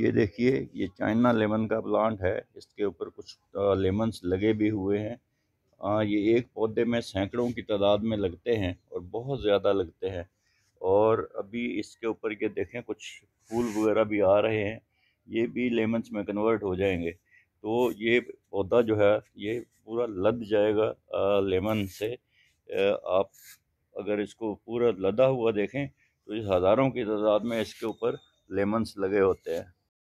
ये देखिए ये चाइना लेमन का प्लांट है इसके ऊपर कुछ लेमन्स लगे भी हुए हैं ये एक पौधे में सैकड़ों की तादाद में लगते हैं और बहुत ज़्यादा लगते हैं और अभी इसके ऊपर ये देखें कुछ फूल वगैरह भी आ रहे हैं ये भी लेमन्स में कन्वर्ट हो जाएंगे तो ये पौधा जो है ये पूरा लद जाएगा लेमन से आप अगर इसको पूरा लदा हुआ देखें तो इस हज़ारों की तादाद में इसके ऊपर लेमन्स लगे होते हैं